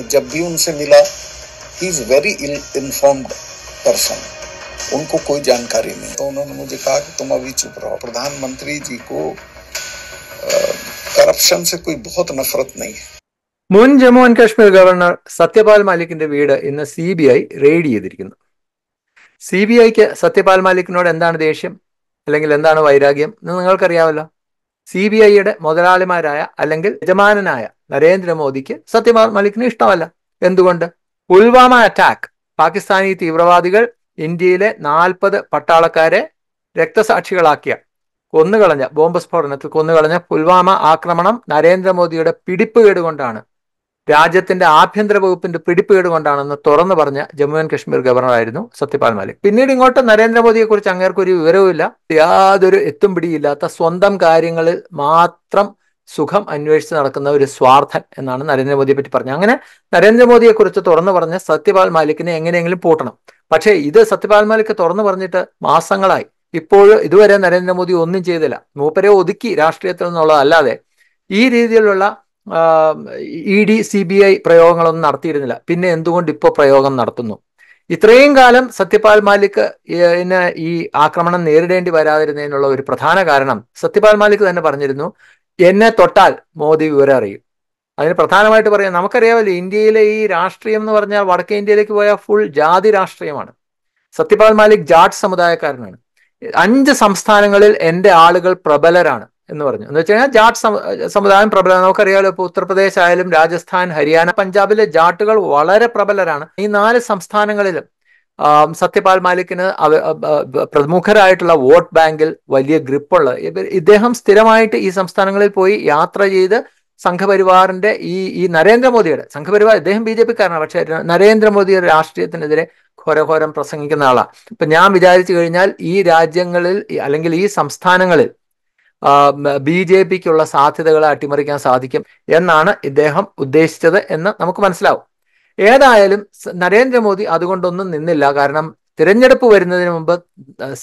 जब भी उनसे मिला he is very ill informed person उनको कोई जानकारी नहीं तो उन्होंने मुझे कहा कि तुम अभी चुप रहो प्रधानमंत्री जी को करप्शन से कोई बहुत नफरत नहीं है മുൻ ജമ്മു ആൻഡ് കാശ്മീർ ഗവർണർ സത്യപാൽ മാലിക്കിന്റെ വീട് ഇന്ന് സി ബി ഐ റെയ്ഡ് ചെയ്തിരിക്കുന്നു സി ബി ഐക്ക് സത്യപാൽ മാലിക്കിനോട് എന്താണ് ദേഷ്യം അല്ലെങ്കിൽ എന്താണ് വൈരാഗ്യം എന്ന് നിങ്ങൾക്കറിയാമല്ലോ സി ബി ഐയുടെ മുതലാളിമാരായ അല്ലെങ്കിൽ യജമാനനായ നരേന്ദ്രമോദിക്ക് സത്യം മലിക്കിന് ഇഷ്ടമല്ല എന്തുകൊണ്ട് പുൽവാമ അറ്റാക്ക് പാകിസ്ഥാനി തീവ്രവാദികൾ ഇന്ത്യയിലെ നാൽപ്പത് പട്ടാളക്കാരെ രക്തസാക്ഷികളാക്കിയ കൊന്നുകളഞ്ഞ ബോംബ് സ്ഫോടനത്തിൽ കൊന്നുകളഞ്ഞ പുൽവാമ ആക്രമണം നരേന്ദ്രമോദിയുടെ പിടിപ്പുകേട് കൊണ്ടാണ് രാജ്യത്തിന്റെ ആഭ്യന്തര വകുപ്പിന്റെ പിടിപ്പുകേട് കൊണ്ടാണെന്ന് തുറന്നു പറഞ്ഞ ജമ്മു ആൻഡ് കശ്മീർ ഗവർണറായിരുന്നു സത്യപാൽ മാലിക് പിന്നീട് ഇങ്ങോട്ട് നരേന്ദ്രമോദിയെ കുറിച്ച് അങ്ങേർക്കൊരു വിവരവുമില്ല യാതൊരു എത്തും പിടിയില്ലാത്ത സ്വന്തം കാര്യങ്ങളിൽ മാത്രം സുഖം അന്വേഷിച്ച് നടക്കുന്ന ഒരു സ്വാർത്ഥൻ എന്നാണ് നരേന്ദ്രമോദിയെ പറ്റി പറഞ്ഞത് അങ്ങനെ നരേന്ദ്രമോദിയെ കുറിച്ച് തുറന്നു പറഞ്ഞ് സത്യപാൽ മാലിക്കിനെ എങ്ങനെയെങ്കിലും പൂട്ടണം പക്ഷേ ഇത് സത്യപാൽ മാലിക് തുറന്നു പറഞ്ഞിട്ട് മാസങ്ങളായി ഇപ്പോഴും ഇതുവരെ നരേന്ദ്രമോദി ഒന്നും ചെയ്തില്ല മൂപ്പരെ ഒതുക്കി രാഷ്ട്രീയത്തിൽ നിന്നുള്ളതല്ലാതെ ഈ രീതിയിലുള്ള E D C B I പ്രയോഗങ്ങളൊന്നും നടത്തിയിരുന്നില്ല പിന്നെ എന്തുകൊണ്ട് ഇപ്പോൾ പ്രയോഗം നടത്തുന്നു ഇത്രയും കാലം സത്യപാൽ മാലിക് ഈ ആക്രമണം നേരിടേണ്ടി വരാതിരുന്നതിനുള്ള ഒരു പ്രധാന കാരണം സത്യപാൽ മാലിക് തന്നെ പറഞ്ഞിരുന്നു എന്നെ തൊട്ടാൽ മോദി വിവരം അറിയും അതിന് പ്രധാനമായിട്ട് പറയാം നമുക്കറിയാമല്ലോ ഇന്ത്യയിലെ ഈ രാഷ്ട്രീയം എന്ന് പറഞ്ഞാൽ വടക്കേ ഇന്ത്യയിലേക്ക് പോയാൽ ഫുൾ ജാതി രാഷ്ട്രീയമാണ് സത്യപാൽ മാലിക് ജാട്ട് സമുദായക്കാരനാണ് അഞ്ച് സംസ്ഥാനങ്ങളിൽ എൻ്റെ ആളുകൾ പ്രബലരാണ് എന്ന് പറഞ്ഞു എന്ന് വെച്ച് കഴിഞ്ഞാൽ ജാട്ട് സമുദായം പ്രബലം നമുക്കറിയാമല്ലോ ഇപ്പോൾ ഉത്തർപ്രദേശ് ആയാലും രാജസ്ഥാൻ ഹരിയാന പഞ്ചാബിലെ ജാട്ടുകൾ വളരെ പ്രബലരാണ് ഈ നാല് സംസ്ഥാനങ്ങളിലും സത്യപാൽ മാലിക്കിന് പ്രമുഖരായിട്ടുള്ള വോട്ട് ബാങ്കിൽ വലിയ ഗ്രിപ്പുള്ള ഇദ്ദേഹം സ്ഥിരമായിട്ട് ഈ സംസ്ഥാനങ്ങളിൽ പോയി യാത്ര ചെയ്ത് സംഘപരിവാറിന്റെ ഈ ഈ നരേന്ദ്രമോദിയുടെ സംഘപരിവാർ ഇദ്ദേഹം ബി ജെ പിക്കാരനാണ് പക്ഷെ നരേന്ദ്രമോദിയുടെ രാഷ്ട്രീയത്തിനെതിരെ ഘോരഘോരം പ്രസംഗിക്കുന്ന ആളാണ് ഇപ്പൊ ഞാൻ വിചാരിച്ചു കഴിഞ്ഞാൽ ഈ രാജ്യങ്ങളിൽ അല്ലെങ്കിൽ ഈ സംസ്ഥാനങ്ങളിൽ ബി ജെ പിക്കുള്ള സാധ്യതകളെ അട്ടിമറിക്കാൻ സാധിക്കും എന്നാണ് ഇദ്ദേഹം ഉദ്ദേശിച്ചത് എന്ന് നമുക്ക് മനസ്സിലാവും ഏതായാലും നരേന്ദ്രമോദി അതുകൊണ്ടൊന്നും നിന്നില്ല കാരണം തിരഞ്ഞെടുപ്പ് വരുന്നതിന് മുമ്പ്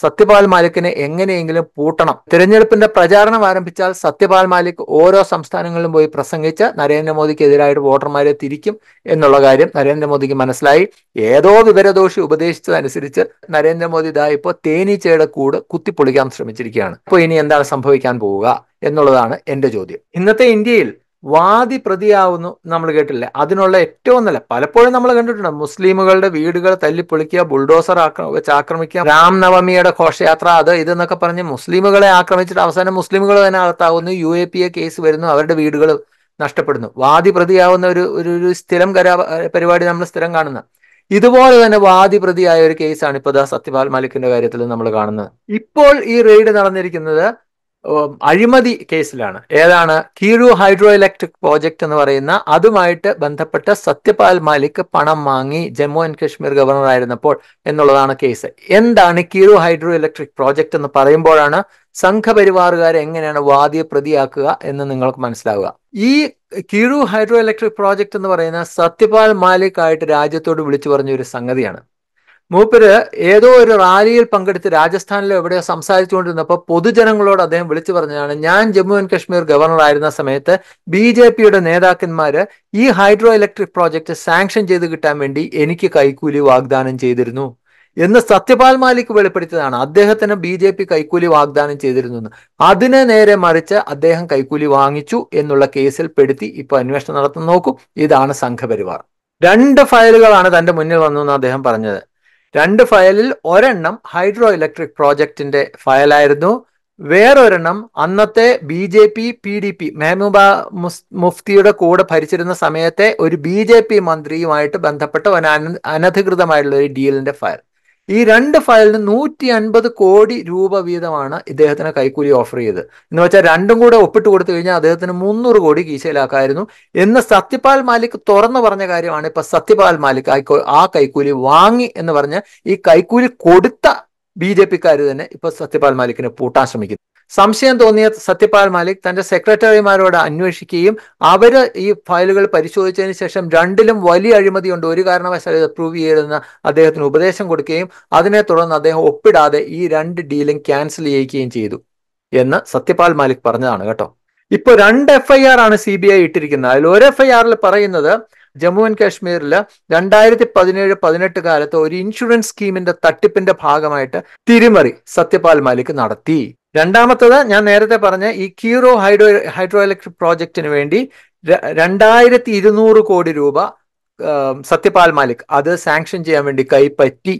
സത്യപാൽ മാലിക്കിനെ എങ്ങനെയെങ്കിലും പൂട്ടണം തിരഞ്ഞെടുപ്പിന്റെ പ്രചാരണം ആരംഭിച്ചാൽ സത്യപാൽ മാലിക് ഓരോ സംസ്ഥാനങ്ങളിലും പോയി പ്രസംഗിച്ച് നരേന്ദ്രമോദിക്കെതിരായിട്ട് വോട്ടർമാരെ തിരിക്കും എന്നുള്ള കാര്യം നരേന്ദ്രമോദിക്ക് മനസ്സിലായി ഏതോ വിവരദോഷി ഉപദേശിച്ചതനുസരിച്ച് നരേന്ദ്രമോദി ഇതായി ഇപ്പോൾ തേനീച്ചയുടെ കൂട് കുത്തിപ്പൊളിക്കാൻ ശ്രമിച്ചിരിക്കുകയാണ് അപ്പോൾ ഇനി എന്താണ് സംഭവിക്കാൻ പോവുക എന്നുള്ളതാണ് എൻ്റെ ചോദ്യം ഇന്നത്തെ ഇന്ത്യയിൽ വാദി പ്രതിയാവുന്നു നമ്മൾ കേട്ടില്ല അതിനുള്ള ഏറ്റവും നല്ല പലപ്പോഴും നമ്മൾ കണ്ടിട്ടുണ്ട് മുസ്ലിമുകളുടെ വീടുകൾ തല്ലിപ്പൊളിക്കുക ബുൾഡോസർ വെച്ച് ആക്രമിക്കുക രാം ഘോഷയാത്ര അത് ഇതെന്നൊക്കെ പറഞ്ഞ് മുസ്ലിമുകളെ ആക്രമിച്ചിട്ട് അവസാനം മുസ്ലിമുകൾ തന്നെ അകത്താവുന്നു U A P A case വരുന്നു അവരുടെ വീടുകൾ നഷ്ടപ്പെടുന്നു വാദി പ്രതിയാവുന്ന ഒരു ഒരു സ്ഥിരം കരാ പരിപാടി നമ്മൾ സ്ഥിരം കാണുന്ന ഇതുപോലെ തന്നെ വാദി പ്രതിയായ ഒരു കേസാണ് ഇപ്പോൾ സത്യപാൽ മലിക്കിന്റെ കാര്യത്തിൽ നമ്മൾ കാണുന്നത് ഇപ്പോൾ ഈ റെയ്ഡ് നടന്നിരിക്കുന്നത് അഴിമതി കേസിലാണ് ഏതാണ് കീഴു ഹൈഡ്രോ ഇലക്ട്രിക് പ്രോജക്റ്റ് എന്ന് പറയുന്ന അതുമായിട്ട് ബന്ധപ്പെട്ട സത്യപാൽ മാലിക് പണം വാങ്ങി ജമ്മു ആൻഡ് കാശ്മീർ ഗവർണർ ആയിരുന്നപ്പോൾ എന്നുള്ളതാണ് കേസ് എന്താണ് കീഴു ഹൈഡ്രോ ഇലക്ട്രിക് പ്രോജക്റ്റ് എന്ന് പറയുമ്പോഴാണ് സംഘപരിവാറുകാരെ എങ്ങനെയാണ് വാദിയെ പ്രതിയാക്കുക എന്ന് നിങ്ങൾക്ക് മനസ്സിലാവുക ഈ കീഴു ഹൈഡ്രോ ഇലക്ട്രിക് പ്രോജക്റ്റ് എന്ന് പറയുന്ന സത്യപാൽ മാലിക് ആയിട്ട് രാജ്യത്തോട് വിളിച്ചു പറഞ്ഞ ഒരു സംഗതിയാണ് മൂപ്പര് ഏതോ ഒരു റാലിയിൽ പങ്കെടുത്ത് രാജസ്ഥാനിലെ എവിടെയോ സംസാരിച്ചുകൊണ്ടിരുന്നപ്പോൾ പൊതുജനങ്ങളോട് അദ്ദേഹം വിളിച്ചു പറഞ്ഞതാണ് ഞാൻ ജമ്മു ആൻഡ് കശ്മീർ ഗവർണർ ആയിരുന്ന സമയത്ത് ബി ജെ പിയുടെ നേതാക്കന്മാര് ഈ ഹൈഡ്രോ ഇലക്ട്രിക് പ്രോജക്റ്റ് സാങ്ഷൻ ചെയ്ത് കിട്ടാൻ വേണ്ടി എനിക്ക് കൈക്കൂലി വാഗ്ദാനം ചെയ്തിരുന്നു എന്ന് സത്യപാൽ മാലിക് വെളിപ്പെടുത്തിയതാണ് അദ്ദേഹത്തിന് ബി ജെ പി കൈക്കൂലി വാഗ്ദാനം ചെയ്തിരുന്നു അതിനെ നേരെ മറിച്ച് അദ്ദേഹം കൈക്കൂലി വാങ്ങിച്ചു എന്നുള്ള കേസിൽ പെടുത്തി ഇപ്പൊ അന്വേഷണം നടത്തുന്ന നോക്കും ഇതാണ് സംഘപരിവാർ രണ്ട് ഫയലുകളാണ് തന്റെ മുന്നിൽ വന്നു എന്ന് അദ്ദേഹം പറഞ്ഞത് രണ്ട് ഫയലിൽ ഒരെണ്ണം ഹൈഡ്രോ ഇലക്ട്രിക് പ്രോജക്റ്റിന്റെ ഫയലായിരുന്നു വേറൊരെണ്ണം അന്നത്തെ B J P P D P Mehbooba മുഫ്തിയുടെ കൂടെ ഭരിച്ചിരുന്ന സമയത്തെ ഒരു ബി ജെ പി മന്ത്രിയുമായിട്ട് ബന്ധപ്പെട്ട അനധികൃതമായിട്ടുള്ള ഒരു ഡീലിന്റെ ഫയൽ ഈ രണ്ട് ഫയലിന് നൂറ്റി അൻപത് കോടി രൂപ വീതമാണ് ഇദ്ദേഹത്തിന് കൈക്കൂലി ഓഫർ ചെയ്തത് എന്ന് വെച്ചാൽ രണ്ടും കൂടെ ഒപ്പിട്ട് കൊടുത്തു കഴിഞ്ഞാൽ അദ്ദേഹത്തിന് മുന്നൂറ് കോടി കീശയിലാക്കായിരുന്നു എന്ന് സത്യപാൽ മാലിക് തുറന്നു പറഞ്ഞ കാര്യമാണ് ഇപ്പൊ സത്യപാൽ മാലിക് ആ കൈക്കൂലി വാങ്ങി എന്ന് പറഞ്ഞ് ഈ കൈക്കൂലി കൊടുത്ത ബി ജെ പിക്കാർ തന്നെ ഇപ്പൊ സത്യപാൽ മാലിക്കിനെ പൂട്ടാൻ ശ്രമിക്കുന്നു സംശയം തോന്നിയ സത്യപാൽ മാലിക് തന്റെ സെക്രട്ടറിമാരോട് അന്വേഷിക്കുകയും അവർ ഈ ഫയലുകൾ പരിശോധിച്ചതിന് ശേഷം രണ്ടിലും വലിയ അഴിമതിയുണ്ട് ഒരു കാരണവശാൽ ഇത് പ്രൂവ് ചെയ്യരുതെന്ന് അദ്ദേഹത്തിന് ഉപദേശം കൊടുക്കുകയും അതിനെ തുടർന്ന് അദ്ദേഹം ഒപ്പിടാതെ ഈ രണ്ട് ഡീലും ക്യാൻസൽ ചെയ്യിക്കുകയും ചെയ്തു എന്ന് സത്യപാൽ മാലിക് പറഞ്ഞതാണ് കേട്ടോ ഇപ്പോൾ രണ്ട് എഫ് ഐ ആർ ആണ് സി ബി ഐ ഇട്ടിരിക്കുന്നത് അതിൽ ഒരു എഫ് ഐ ആറിൽ പറയുന്നത് ജമ്മു ആൻഡ് കാശ്മീരിൽ രണ്ടായിരത്തി പതിനേഴ് പതിനെട്ട് കാലത്ത് ഒരു ഇൻഷുറൻസ് സ്കീമിന്റെ തട്ടിപ്പിന്റെ ഭാഗമായിട്ട് തിരിമറി സത്യപാൽ മാലിക് നടത്തി രണ്ടാമത്തത് ഞാൻ നേരത്തെ പറഞ്ഞ ഈ കീറോ ഹൈഡ്രോ ഹൈഡ്രോ ഇലക്ട്രിക് പ്രോജക്റ്റിന് വേണ്ടി രണ്ടായിരത്തി ഇരുന്നൂറ് കോടി രൂപ സത്യപാൽ മാലിക് അത് സാങ്ഷൻ ചെയ്യാൻ വേണ്ടി കൈപ്പറ്റി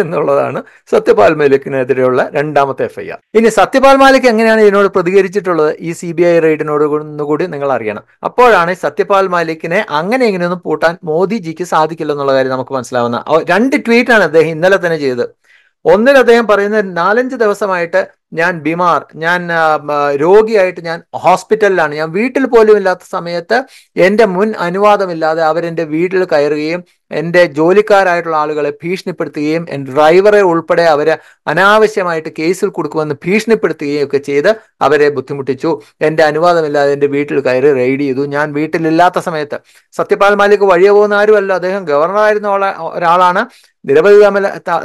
എന്നുള്ളതാണ് സത്യപാൽ മാലിക്കിനെതിരെയുള്ള രണ്ടാമത്തെ എഫ് ഐ ആർ ഇനി സത്യപാൽ മാലിക് എങ്ങനെയാണ് ഇതിനോട് പ്രതികരിച്ചിട്ടുള്ളത് ഈ സി ബി ഐ റെയ്ഡിനോട് കൂടി നിങ്ങൾ അറിയണം അപ്പോഴാണ് സത്യപാൽ മാലിക്കിനെ അങ്ങനെ ഇങ്ങനെയൊന്നും പൂട്ടാൻ മോദിജിക്ക് സാധിക്കില്ല എന്നുള്ള കാര്യം നമുക്ക് മനസ്സിലാവുന്ന രണ്ട് ട്വീറ്റാണ് അദ്ദേഹം ഇന്നലെ തന്നെ ചെയ്തത് ഒന്നിൽ അദ്ദേഹം പറയുന്നത് നാലഞ്ച് ദിവസമായിട്ട് ഞാൻ ബിമാർ ഞാൻ രോഗിയായിട്ട് ഞാൻ ഹോസ്പിറ്റലിലാണ് ഞാൻ വീട്ടിൽ പോലും ഇല്ലാത്ത സമയത്ത് എൻ്റെ മുൻ അനുവാദമില്ലാതെ അവരെൻ്റെ വീട്ടിൽ കയറുകയും എൻ്റെ ജോലിക്കാരായിട്ടുള്ള ആളുകളെ ഭീഷണിപ്പെടുത്തുകയും എൻ്റെ ഡ്രൈവറെ ഉൾപ്പെടെ അവരെ അനാവശ്യമായിട്ട് കേസിൽ കൊടുക്കുമെന്ന് ഭീഷണിപ്പെടുത്തുകയും ഒക്കെ ചെയ്ത് അവരെ ബുദ്ധിമുട്ടിച്ചു എൻ്റെ അനുവാദമില്ലാതെ എൻ്റെ വീട്ടിൽ കയറി റെയ്ഡ് ചെയ്തു ഞാൻ വീട്ടിലില്ലാത്ത സമയത്ത് സത്യപാൽ മാലിക് വഴിയെ പോകുന്ന ആരുമല്ല അദ്ദേഹം ഗവർണറായിരുന്ന ഒരാളാണ് നിരവധി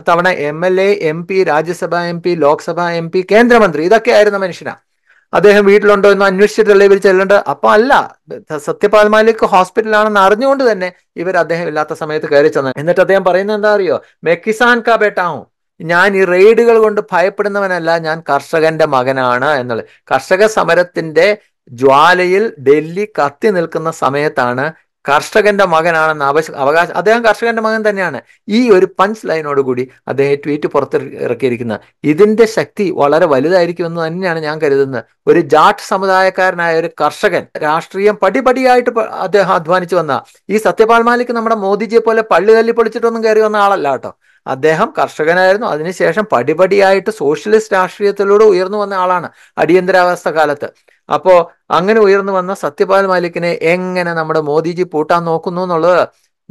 തവണ M L A M P Rajya Sabha M P Lok Sabha M P കേന്ദ്രമന്ത്രി ഇതൊക്കെ ആയിരുന്ന മനുഷ്യനാ അദ്ദേഹം വീട്ടിലുണ്ടോ എന്ന് അന്വേഷിച്ചിട്ടുള്ള ഇവർ ചെല്ലേണ്ടത് അപ്പൊ അല്ല സത്യപാൽ മാലിക് ഹോസ്പിറ്റലാണെന്ന് അറിഞ്ഞുകൊണ്ട് തന്നെ ഇവർ അദ്ദേഹം ഇല്ലാത്ത സമയത്ത് കയറി ചെന്നു എന്നിട്ട് അദ്ദേഹം പറയുന്നത് എന്താ അറിയോ മെക്കിസാൻ കാബേട്ടാവും ഞാൻ ഈ റെയ്ഡുകൾ കൊണ്ട് ഭയപ്പെടുന്നവനല്ല ഞാൻ കർഷകന്റെ മകനാണ് എന്നുള്ളത് കർഷക സമരത്തിന്റെ ജ്വാലയിൽ ഡൽഹി കത്തി നിൽക്കുന്ന സമയത്താണ് കർഷകന്റെ മകനാണെന്ന് അവശ അവകാശം അദ്ദേഹം കർഷകന്റെ മകൻ തന്നെയാണ് ഈ ഒരു പഞ്ച് ലൈനോട് കൂടി അദ്ദേഹം ട്വീറ്റ് പുറത്തിറക്കിയിരിക്കുന്ന ഇതിന്റെ ശക്തി വളരെ വലുതായിരിക്കുമെന്ന് തന്നെയാണ് ഞാൻ കരുതുന്നത് ഒരു ജാട്ട് സമുദായക്കാരനായ ഒരു കർഷകൻ രാഷ്ട്രീയം പടിപടിയായിട്ട് അദ്ദേഹം അധ്വാനിച്ചു വന്ന ഈ സത്യപാൽ മാലിക് നമ്മുടെ മോദിജിയെ പോലെ പള്ളി തല്ലി പൊളിച്ചിട്ടൊന്നും കയറി വന്ന ആളല്ല കേട്ടോ അദ്ദേഹം കർഷകനായിരുന്നു അതിനുശേഷം പടിപടിയായിട്ട് സോഷ്യലിസ്റ്റ് രാഷ്ട്രീയത്തിലൂടെ ഉയർന്നു വന്ന ആളാണ് അടിയന്തരാവസ്ഥ കാലത്ത് അപ്പോൾ അങ്ങനെ ഉയർന്നു വന്ന സത്യപാൽ മാലിക്കിനെ എങ്ങനെ നമ്മുടെ മോദിജി പൂട്ടാൻ നോക്കുന്നു എന്നുള്ളത്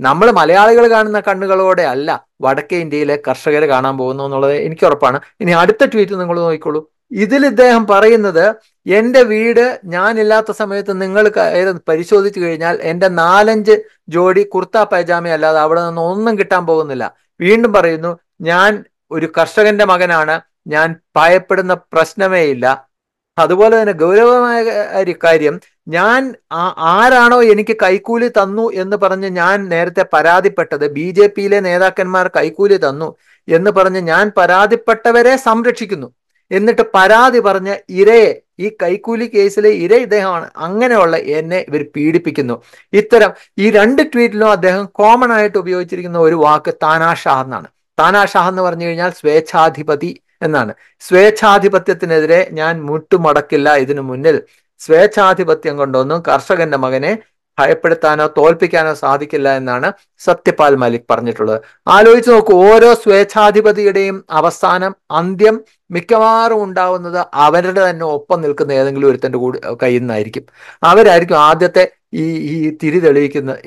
നമ്മൾ മലയാളികൾ കാണുന്ന കണ്ണുകളോടെ അല്ല വടക്കേ ഇന്ത്യയിലെ കർഷകർ കാണാൻ പോകുന്നു എന്നുള്ളത് എനിക്ക് ഉറപ്പാണ് ഇനി അടുത്ത ട്വീറ്റ് നിങ്ങൾ നോക്കിക്കോളൂ ഇതിൽ ഇദ്ദേഹം പറയുന്നത് എൻ്റെ വീട് ഞാനില്ലാത്ത സമയത്ത് നിങ്ങൾ പരിശോധിച്ചു കഴിഞ്ഞാൽ എൻ്റെ നാലഞ്ച് ജോഡി കുർത്ത പൈജാമ അല്ലാതെ അവിടെ നിന്ന് ഒന്നും കിട്ടാൻ പോകുന്നില്ല വീണ്ടും പറയുന്നു ഞാൻ ഒരു കർഷകന്റെ മകനാണ് ഞാൻ ഭയപ്പെടുന്ന പ്രശ്നമേ ഇല്ല അതുപോലെ തന്നെ ഗൗരവമായ കാര്യം ഞാൻ ആരാണോ എനിക്ക് കൈക്കൂലി തന്നു എന്ന് പറഞ്ഞ് ഞാൻ നേരത്തെ പരാതിപ്പെട്ടത് ബി ജെ പിയിലെ നേതാക്കന്മാർ കൈക്കൂലി തന്നു എന്ന് പറഞ്ഞ് ഞാൻ പരാതിപ്പെട്ടവരെ സംരക്ഷിക്കുന്നു എന്നിട്ട് പരാതി പറഞ്ഞ ഇരയെ ഈ കൈക്കൂലി കേസിലെ ഇര ഇദ്ദേഹമാണ് അങ്ങനെയുള്ള എന്നെ ഇവർ പീഡിപ്പിക്കുന്നു ഇത്തരം ഈ രണ്ട് ട്വീറ്റിലും അദ്ദേഹം കോമൺ ആയിട്ട് ഉപയോഗിച്ചിരിക്കുന്ന ഒരു വാക്ക് താനാഷാഹ് എന്നാണ് താനാഷാഹ് എന്ന് പറഞ്ഞു കഴിഞ്ഞാൽ സ്വേച്ഛാധിപതി എന്നാണ് സ്വേച്ഛാധിപത്യത്തിനെതിരെ ഞാൻ മുട്ടുമടക്കില്ല ഇതിനു മുന്നിൽ സ്വേച്ഛാധിപത്യം കൊണ്ടൊന്നും കർഷകന്റെ മകനെ ഭയപ്പെടുത്താനോ തോൽപ്പിക്കാനോ സാധിക്കില്ല എന്നാണ് സത്യപാൽ മലിക് പറഞ്ഞിട്ടുള്ളത് ആലോചിച്ച് നോക്കൂ ഓരോ സ്വേച്ഛാധിപതിയുടെയും അവസാനം അന്ത്യം മിക്കവാറും ഉണ്ടാവുന്നത് അവരുടെ തന്നെ ഒപ്പം നിൽക്കുന്ന ഏതെങ്കിലും ഒരുത്തൻ്റെ കൂടി കയ്യിൽ നിന്നായിരിക്കും അവരായിരിക്കും ആദ്യത്തെ ഈ ഈ തിരി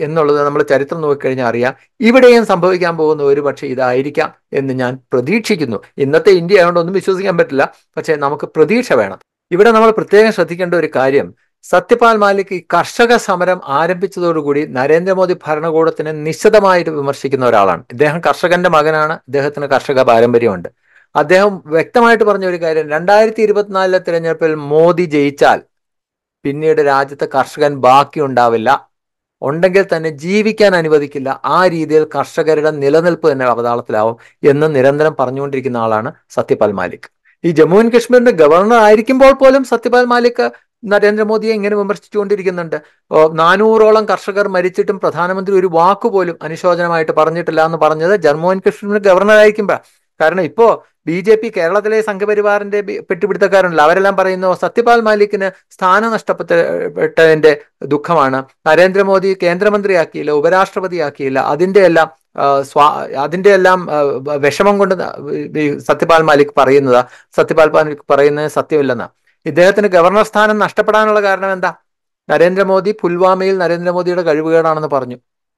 എന്നുള്ളത് നമ്മൾ ചരിത്രം നോക്കിക്കഴിഞ്ഞാൽ അറിയാം ഇവിടെയും സംഭവിക്കാൻ പോകുന്ന ഒരു പക്ഷേ ഇതായിരിക്കാം എന്ന് ഞാൻ പ്രതീക്ഷിക്കുന്നു ഇന്നത്തെ ഇന്ത്യ ആയതുകൊണ്ട് ഒന്നും വിശ്വസിക്കാൻ പറ്റില്ല പക്ഷേ നമുക്ക് പ്രതീക്ഷ വേണം ഇവിടെ നമ്മൾ പ്രത്യേകം ശ്രദ്ധിക്കേണ്ട ഒരു കാര്യം സത്യപാൽ മാലിക് ഈ കർഷക സമരം ആരംഭിച്ചതോടുകൂടി നരേന്ദ്രമോദി ഭരണകൂടത്തിനെ നിശ്ചിതമായിട്ട് വിമർശിക്കുന്ന ഒരാളാണ് ഇദ്ദേഹം കർഷകന്റെ മകനാണ് ഇദ്ദേഹത്തിന് കർഷക പാരമ്പര്യമുണ്ട് അദ്ദേഹം വ്യക്തമായിട്ട് പറഞ്ഞ ഒരു കാര്യം രണ്ടായിരത്തി ഇരുപത്തിനാലിലെ തിരഞ്ഞെടുപ്പിൽ മോദി ജയിച്ചാൽ പിന്നീട് രാജ്യത്തെ കർഷകൻ ബാക്കി ഉണ്ടാവില്ല ഉണ്ടെങ്കിൽ തന്നെ ജീവിക്കാൻ അനുവദിക്കില്ല ആ രീതിയിൽ കർഷകരുടെ നിലനിൽപ്പ് തന്നെ അവതാളത്തിലാവും എന്ന് നിരന്തരം പറഞ്ഞുകൊണ്ടിരിക്കുന്ന ആളാണ് സത്യപാൽ മാലിക് ഈ ജമ്മു ആൻഡ് കശ്മീരിന്റെ ഗവർണർ ആയിരിക്കുമ്പോൾ പോലും സത്യപാൽ മാലിക് നരേന്ദ്രമോദിയെ ഇങ്ങനെ വിമർശിച്ചുകൊണ്ടിരിക്കുന്നുണ്ട് നാനൂറോളം കർഷകർ മരിച്ചിട്ടും പ്രധാനമന്ത്രി ഒരു വാക്കുപോലും അനുശോചനമായിട്ട് പറഞ്ഞിട്ടില്ല എന്ന് പറഞ്ഞത് ജമ്മു ആൻഡ് കാശ്മീർ ഗവർണർ ആയിരിക്കുമ്പോൾ കാരണം ഇപ്പോ ബി ജെ പി കേരളത്തിലെ സംഘപരിവാറിന്റെ പെട്ടുപിടുത്തക്കാരുണ്ടല്ലോ അവരെല്ലാം പറയുന്നു സത്യപാൽ മാലിക്കിന് സ്ഥാനം നഷ്ടപ്പെട്ടതിന്റെ ദുഃഖമാണ് നരേന്ദ്രമോദി കേന്ദ്രമന്ത്രിയാക്കിയില്ല ഉപരാഷ്ട്രപതിയാക്കിയില്ല അതിന്റെ എല്ലാം സ്വാ അതിന്റെ എല്ലാം വിഷമം കൊണ്ട് സത്യപാൽ മാലിക് പറയുന്നത് സത്യപാൽ മാലിക് പറയുന്നത് സത്യമില്ലെന്ന് ഇദ്ദേഹത്തിന് ഗവർണർ സ്ഥാനം നഷ്ടപ്പെടാനുള്ള കാരണം എന്താ നരേന്ദ്രമോദി പുൽവാമയിൽ നരേന്ദ്രമോദിയുടെ കഴിവുകേടാണെന്ന് പറഞ്ഞു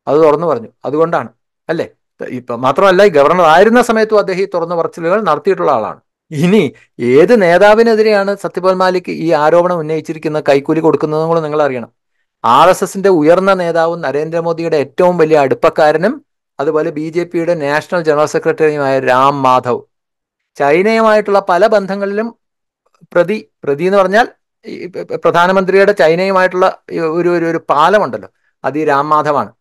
അത് തുറന്നു പറഞ്ഞു അതുകൊണ്ടാണ് അല്ലേ ഇപ്പൊ മാത്രമല്ല ഗവർണർ ആയിരുന്ന സമയത്തും അദ്ദേഹം തുറന്ന പറച്ചിലുകൾ നടത്തിയിട്ടുള്ള ആളാണ് ഇനി ഏത് നേതാവിനെതിരെയാണ് സത്യപാൽ മാലിക് ഈ ആരോപണം ഉന്നയിച്ചിരിക്കുന്ന കൈക്കൂലി കൊടുക്കുന്നതും കൂടെ നിങ്ങൾ അറിയണം ആർ എസ് എസിന്റെ ഉയർന്ന നേതാവും നരേന്ദ്രമോദിയുടെ ഏറ്റവും വലിയ അടുപ്പക്കാരനും അതുപോലെ ബി ജെ പിയുടെ നാഷണൽ ജനറൽ സെക്രട്ടറിയുമായ രാം മാധവ് ചൈനയുമായിട്ടുള്ള പല ബന്ധങ്ങളിലും പ്രതി പ്രതി എന്ന് പറഞ്ഞാൽ പ്രധാനമന്ത്രിയുടെ ചൈനയുമായിട്ടുള്ള ഒരു ഒരു പാലമുണ്ടല്ലോ അത് ഈ രാം മാധവാണ്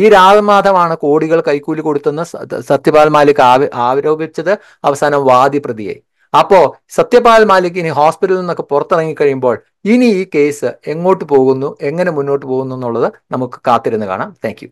ഈ രാമാധവാണ് കോടികൾ കൈക്കൂലി കൊടുത്തെന്ന് സത്യപാൽ മാലിക് ആരോപിച്ചത് അവസാനം വാദി പ്രതിയെ അപ്പോ സത്യപാൽ മാലിക് ഇനി ഹോസ്പിറ്റലിൽ നിന്നൊക്കെ പുറത്തിറങ്ങി കഴിയുമ്പോൾ ഇനി ഈ കേസ് എങ്ങോട്ട് പോകുന്നു എങ്ങനെ മുന്നോട്ട് പോകുന്നു എന്നുള്ളത് നമുക്ക് കാത്തിരുന്ന് കാണാം താങ്ക്